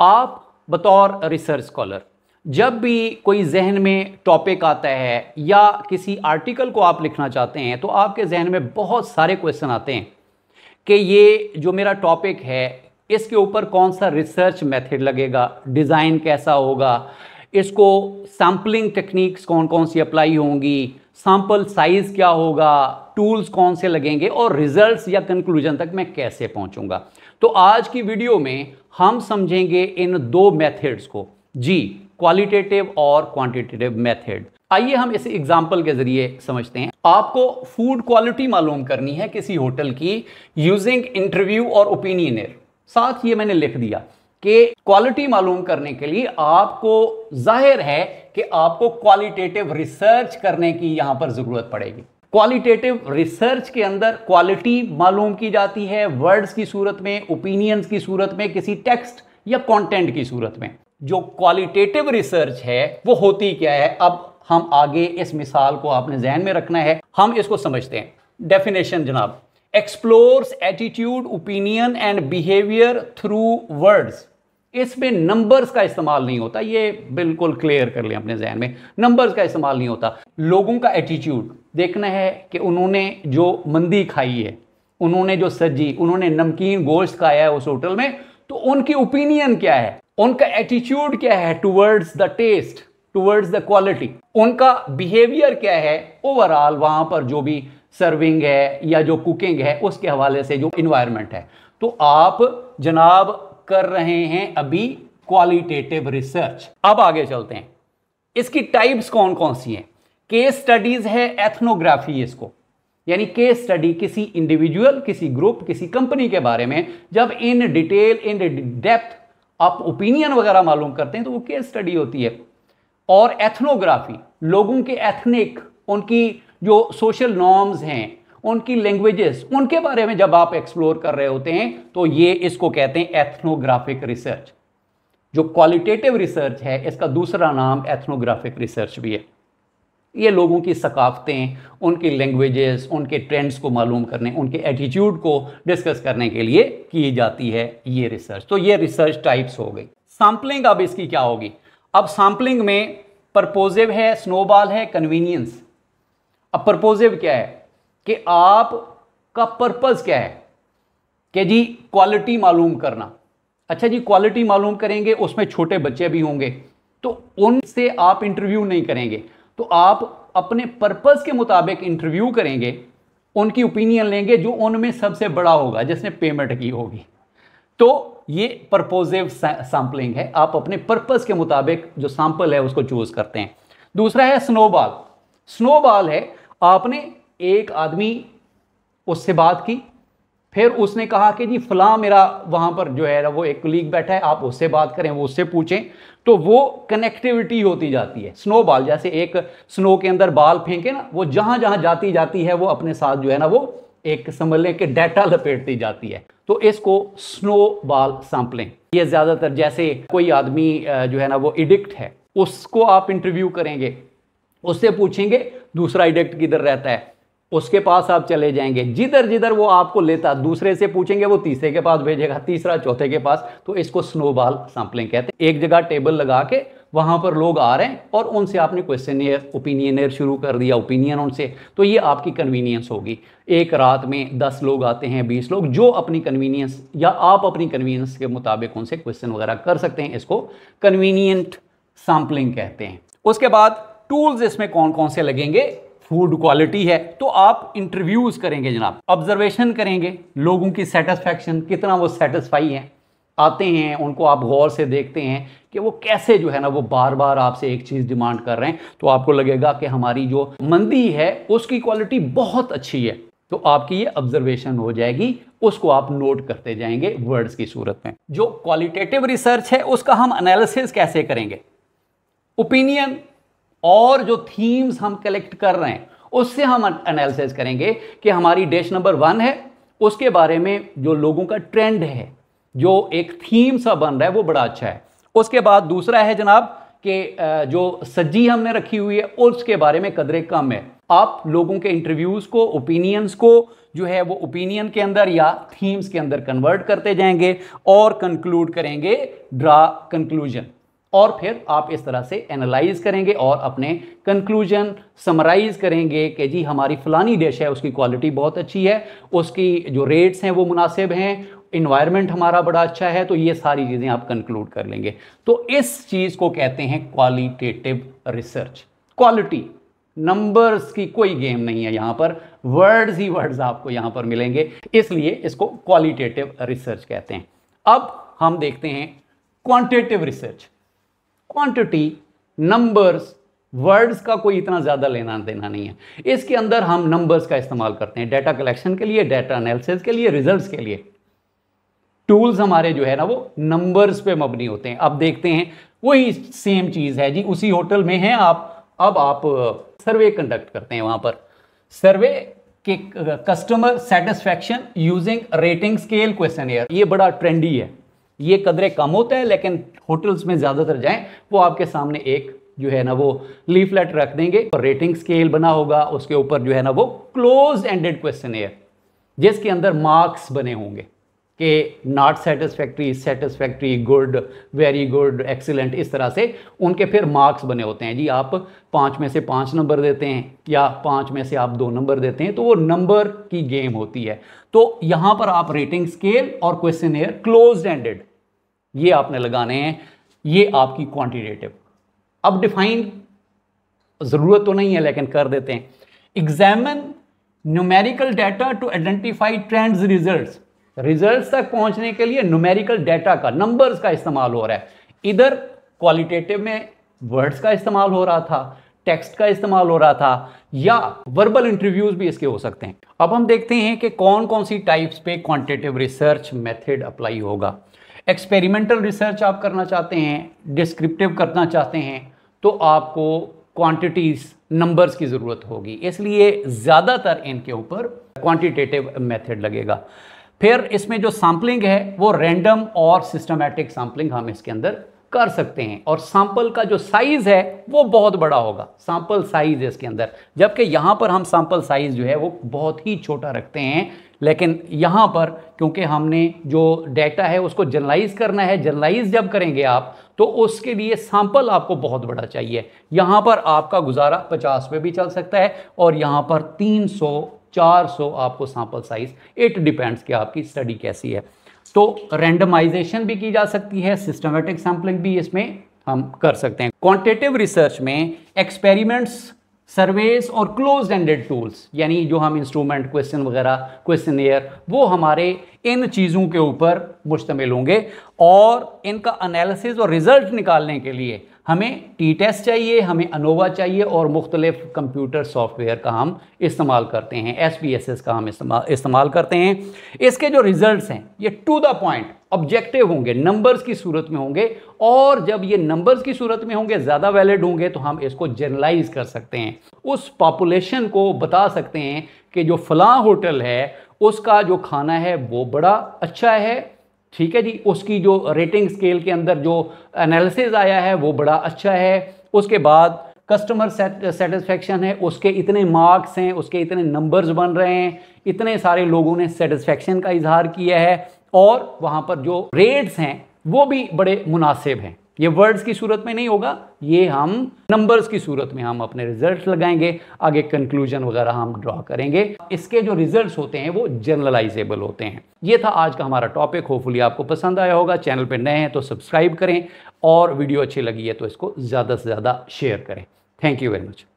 आप बतौर research scholar जब भी कोई जहन में टॉपिक आता है या किसी आर्टिकल को आप लिखना चाहते हैं तो आपके जहन में बहुत सारे क्वेश्चन आते हैं कि ये जो मेरा टॉपिक है इसके ऊपर कौन सा रिसर्च मेथड लगेगा डिज़ाइन कैसा होगा इसको सैम्पलिंग टेक्निक्स कौन कौन सी अप्लाई होंगी सैम्पल साइज़ क्या होगा टूल्स कौन से लगेंगे और रिजल्ट्स या कंक्लूजन तक मैं कैसे पहुंचूंगा तो आज की वीडियो में हम समझेंगे इन दो मेथड्स को जी क्वालिटेटिव और क्वांटिटेटिव मेथड आइए हम इस एग्जाम्पल के जरिए समझते हैं आपको फूड क्वालिटी मालूम करनी है किसी होटल की यूजिंग इंटरव्यू और ओपिनियनर साथ ये मैंने लिख दिया कि क्वालिटी मालूम करने के लिए आपको जाहिर है कि आपको क्वालिटेटिव रिसर्च करने की यहां पर ज़रूरत पड़ेगी क्वालिटेटिव रिसर्च के अंदर क्वालिटी मालूम की जाती है वर्ड्स की सूरत में ओपिनियंस की सूरत में किसी टेक्स्ट या कंटेंट की सूरत में जो क्वालिटेटिव रिसर्च है वो होती क्या है अब हम आगे इस मिसाल को आपने जहन में रखना है हम इसको समझते हैं डेफिनेशन जनाब explores attitude opinion and behaviour through words इसमें नंबर्स का इस्तेमाल नहीं होता ये बिल्कुल क्लियर कर लें अपने जहन में नंबर्स का इस्तेमाल नहीं होता लोगों का एटीट्यूड देखना है कि उन्होंने जो मंदी खाई है उन्होंने जो सज्जी उन्होंने नमकीन गोश्त खाया है उस होटल में तो उनकी ओपिनियन क्या है उनका एटीट्यूड क्या है towards the taste towards the quality उनका बिहेवियर क्या है ओवरऑल वहां पर जो भी सर्विंग है या जो कुकिंग है उसके हवाले से जो इन्वायरमेंट है तो आप जनाब कर रहे हैं अभी क्वालिटेटिव रिसर्च अब आगे चलते हैं इसकी टाइप्स कौन कौन सी हैं केस स्टडीज है एथनोग्राफी इसको यानी केस स्टडी किसी इंडिविजुअल किसी ग्रुप किसी कंपनी के बारे में जब इन डिटेल इन डेप्थ आप ओपिनियन वगैरह मालूम करते हैं तो वो केस स्टडी होती है और एथनोग्राफी लोगों के एथनिक उनकी जो सोशल नॉर्म्स हैं उनकी लैंग्वेजेस उनके बारे में जब आप एक्सप्लोर कर रहे होते हैं तो ये इसको कहते हैं एथनोग्राफिक रिसर्च जो क्वालिटेटिव रिसर्च है इसका दूसरा नाम एथनोग्राफिक रिसर्च भी है ये लोगों की सकाफ़तें उनकी लैंग्वेजेस उनके ट्रेंड्स को मालूम करने उनके एटीट्यूड को डिस्कस करने के लिए की जाती है ये रिसर्च तो ये रिसर्च टाइप्स हो गई सैम्पलिंग अब इसकी क्या होगी अब सैम्पलिंग में प्रपोजिव है स्नोबॉल है कन्वीनियंस अब प्रपोजिव क्या है कि आप का पर्पज़ क्या है कि जी क्वालिटी मालूम करना अच्छा जी क्वालिटी मालूम करेंगे उसमें छोटे बच्चे भी होंगे तो उनसे आप इंटरव्यू नहीं करेंगे तो आप अपने पर्पज़ के मुताबिक इंटरव्यू करेंगे उनकी ओपिनियन लेंगे जो उनमें सबसे बड़ा होगा जिसने पेमेंट की होगी तो ये प्रपोजिव सैम्पलिंग है आप अपने पर्पज़ के मुताबिक जो सैम्पल है उसको चूज़ करते हैं दूसरा है स्नोबॉल स्नोबॉल है आपने एक आदमी उससे बात की फिर उसने कहा कि जी फला मेरा वहां पर जो है वो एक लीग बैठा है आप उससे बात करें वो उससे पूछें तो वो कनेक्टिविटी होती जाती है स्नो बॉल जैसे एक स्नो के अंदर बाल फेंके ना वो जहां जहां जाती जाती है वो अपने साथ जो है ना वो एक समझ लें कि डाटा लपेटती जाती है तो इसको स्नो बॉल सैम्पलिंग ये ज़्यादातर जैसे कोई आदमी जो है ना वो एडिक्ट है उसको आप इंटरव्यू करेंगे उससे पूछेंगे दूसरा एडिक्ट किधर रहता है उसके पास आप चले जाएंगे जिधर जिधर वो आपको लेता दूसरे से पूछेंगे वो तीसरे के पास भेजेगा तीसरा चौथे के पास तो इसको स्नोबॉल सैम्पलिंग कहते हैं एक जगह टेबल लगा के वहां पर लोग आ रहे हैं और उनसे आपने क्वेश्चन ओपिनियन एयर शुरू कर दिया ओपिनियन उनसे तो ये आपकी कन्वीनियंस होगी एक रात में दस लोग आते हैं बीस लोग जो अपनी कन्वीनियंस या आप अपनी कन्वीनियंस के मुताबिक उनसे क्वेश्चन वगैरह कर सकते हैं इसको कन्वीनियंट सैंपलिंग कहते हैं उसके बाद टूल्स इसमें कौन कौन से लगेंगे फूड क्वालिटी है तो आप इंटरव्यूज करेंगे जनाब ऑब्जर्वेशन करेंगे लोगों की सेटिस्फेक्शन कितना वो सेटिस्फाई हैं आते हैं उनको आप गौर से देखते हैं कि वो कैसे जो है ना वो बार बार आपसे एक चीज़ डिमांड कर रहे हैं तो आपको लगेगा कि हमारी जो मंदी है उसकी क्वालिटी बहुत अच्छी है तो आपकी ये ऑब्जर्वेशन हो जाएगी उसको आप नोट करते जाएंगे वर्ड्स की सूरत में जो क्वालिटेटिव रिसर्च है उसका हम एनालिसिस कैसे करेंगे ओपिनियन और जो थीम्स हम कलेक्ट कर रहे हैं उससे हम एनालिसिस करेंगे कि हमारी डिश नंबर वन है उसके बारे में जो लोगों का ट्रेंड है जो एक थीम सा बन रहा है वो बड़ा अच्छा है उसके बाद दूसरा है जनाब कि जो सज्जी हमने रखी हुई है उसके बारे में कदरे कम है आप लोगों के इंटरव्यूज़ को ओपिनियंस को जो है वो ओपिनियन के अंदर या थीम्स के अंदर कन्वर्ट करते जाएंगे और कंक्लूड करेंगे ड्रा कंक्लूजन और फिर आप इस तरह से एनालाइज करेंगे और अपने कंक्लूजन समराइज करेंगे कि जी हमारी फलानी डिश है उसकी क्वालिटी बहुत अच्छी है उसकी जो रेट्स हैं वो मुनासिब हैं इन्वायरमेंट हमारा बड़ा अच्छा है तो ये सारी चीज़ें आप कंक्लूड कर लेंगे तो इस चीज़ को कहते हैं क्वालिटेटिव रिसर्च क्वालिटी नंबर्स की कोई गेम नहीं है यहाँ पर वर्ड्स ही वर्ड्स आपको यहाँ पर मिलेंगे इसलिए इसको क्वालिटेटिव रिसर्च कहते हैं अब हम देखते हैं quantitative research quantity numbers words का कोई इतना ज़्यादा लेना देना नहीं है इसके अंदर हम नंबर्स का इस्तेमाल करते हैं डाटा कलेक्शन के लिए डाटा एनालिसिस के लिए रिजल्ट्स के लिए टूल्स हमारे जो है ना वो नंबर्स पे मबनी होते हैं अब देखते हैं वही सेम चीज़ है जी उसी होटल में हैं आप अब आप सर्वे कंडक्ट करते हैं वहाँ पर सर्वे के customer satisfaction using rating scale question ये बड़ा ट्रेंडी है ये कदरे कम होते हैं लेकिन होटल्स में ज़्यादातर जाएं वो आपके सामने एक जो है ना वो लीफलेट रख देंगे और रेटिंग स्केल बना होगा उसके ऊपर जो है ना वो क्लोज एंडेड क्वेश्चन एयर जिसके अंदर मार्क्स बने होंगे कि not satisfactory satisfactory good very good excellent इस तरह से उनके फिर मार्क्स बने होते हैं जी आप पाँच में से पाँच नंबर देते हैं या पाँच में से आप दो नंबर देते हैं तो वो नंबर की गेम होती है तो यहाँ पर आप रेटिंग स्केल और क्वेश्चन एयर क्लोज एंडेड ये आपने लगाने हैं ये आपकी क्वांटिटेटिव अब डिफाइन ज़रूरत तो नहीं है लेकिन कर देते हैं examine numerical data to identify trends results results तक पहुंचने के लिए न्यूमेरिकल डाटा का नंबर्स का इस्तेमाल हो रहा है इधर क्वालिटेटिव में वर्ड्स का इस्तेमाल हो रहा था टेक्स्ट का इस्तेमाल हो रहा था या वर्बल इंटरव्यूज भी इसके हो सकते हैं अब हम देखते हैं कि कौन कौन सी टाइप्स पे क्वांटिटेटिव रिसर्च मेथड अप्लाई होगा एक्सपेरिमेंटल रिसर्च आप करना चाहते हैं डिस्क्रिप्टिव करना चाहते हैं तो आपको क्वांटिटीज़ नंबर्स की ज़रूरत होगी इसलिए ज़्यादातर इनके ऊपर क्वांटिटेटिव मेथड लगेगा फिर इसमें जो सैम्पलिंग है वो रैंडम और सिस्टमेटिक सैम्पलिंग हम इसके अंदर कर सकते हैं और सैंपल का जो साइज़ है वो बहुत बड़ा होगा सैंपल साइज़ इसके अंदर जबकि यहाँ पर हम सैंपल साइज़ जो है वो बहुत ही छोटा रखते हैं लेकिन यहाँ पर क्योंकि हमने जो डेटा है उसको जनरलाइज करना है जनरलाइज जब करेंगे आप तो उसके लिए सैंपल आपको बहुत बड़ा चाहिए यहाँ पर आपका गुजारा पचास पे भी चल सकता है और यहाँ पर तीन सौ चार सौ आपको सैंपल साइज इट डिपेंड्स कि आपकी स्टडी कैसी है तो रेंडमाइजेशन भी की जा सकती है सिस्टमेटिक सैम्पलिंग भी इसमें हम कर सकते हैं क्वांटिटेटिव रिसर्च में एक्सपेरिमेंट्स सर्वेस और क्लोज एंडेड टूल्स यानी जो हम इंस्ट्रूमेंट क्वेश्चन वगैरह क्वेश्चन एयर वो हमारे इन चीज़ों के ऊपर मुश्तमिल होंगे और इनका एनालिसिस और रिजल्ट निकालने के लिए हमें टी टेस्ट चाहिए हमें अनोवा चाहिए और मुख्तलिफ कंप्यूटर सॉफ्टवेयर का हम इस्तेमाल करते हैं एस पी एस एस का हम इस्तेमाल इस्तेमाल करते हैं इसके जो रिज़ल्ट हैं ये टू द पॉइंट ऑब्जेक्टिव होंगे नंबर्स की सूरत में होंगे और जब ये नंबर्स की सूरत में होंगे ज़्यादा वैलिड होंगे तो हम इसको जर्नलाइज कर सकते हैं उस पॉपुलेशन को बता सकते हैं कि जो फलां होटल है उसका जो खाना है वो बड़ा अच्छा है ठीक है जी उसकी जो रेटिंग स्केल के अंदर जो एनालिसिस आया है वो बड़ा अच्छा है उसके बाद कस्टमर सेटिस्फेक्शन है उसके इतने मार्क्स हैं उसके इतने नंबर्स बन रहे हैं इतने सारे लोगों ने सेटिस्फेक्शन का इजहार किया है और वहाँ पर जो रेट्स हैं वो भी बड़े मुनासिब हैं ये वर्ड्स की सूरत में नहीं होगा ये हम नंबर्स की सूरत में हम अपने रिजल्ट्स लगाएंगे आगे कंक्लूजन वगैरह हम ड्रॉ करेंगे इसके जो रिजल्ट्स होते हैं वो जनरलाइजेबल होते हैं ये था आज का हमारा टॉपिक होपफुली आपको पसंद आया होगा चैनल पर नए हैं तो सब्सक्राइब करें और वीडियो अच्छी लगी है तो इसको ज़्यादा से ज़्यादा शेयर करें थैंक यू वेरी मच